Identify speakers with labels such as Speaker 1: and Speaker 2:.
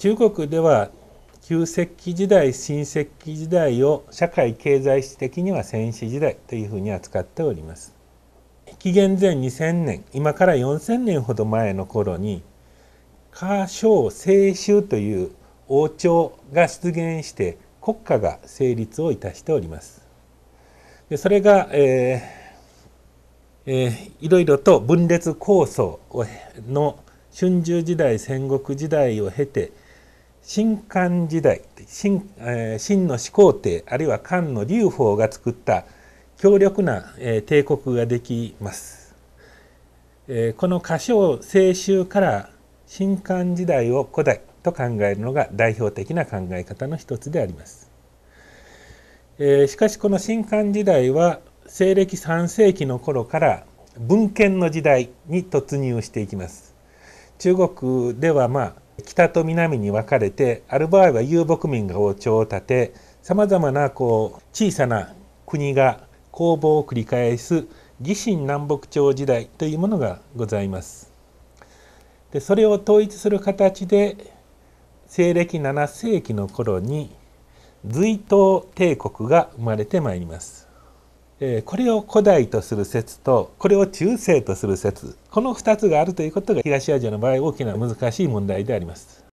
Speaker 1: 中国では旧石器時代新石器時代を社会経済史的には戦死時代というふうに扱っております。紀元前2000年今から4000年ほど前の頃に華商清州という王朝が出現して国家が成立をいたしております。でそれが、えーえー、いろいろと分裂構想の春秋時代戦国時代を経て新漢時代新,、え新の始皇帝あるいは漢の劉邦が作った強力な、え帝国ができます、えこの歌唱清州から新漢時代を古代と考えるのが代表的な考え方の一つであります、えしかしこの新漢時代は西暦3世紀の頃から文献の時代に突入していきます中国ではまあ北と南に分かれてある場合は遊牧民が王朝を立てさまざまなこう小さな国が攻防を繰り返す義神南北朝時代というものがございます。でそれを統一する形で西暦7世紀の頃に隋唐帝国が生まれてまいります。えこれを古代とする説とこれを中世とする説この2つがあるということが東アジアの場合大きな難しい問題であります。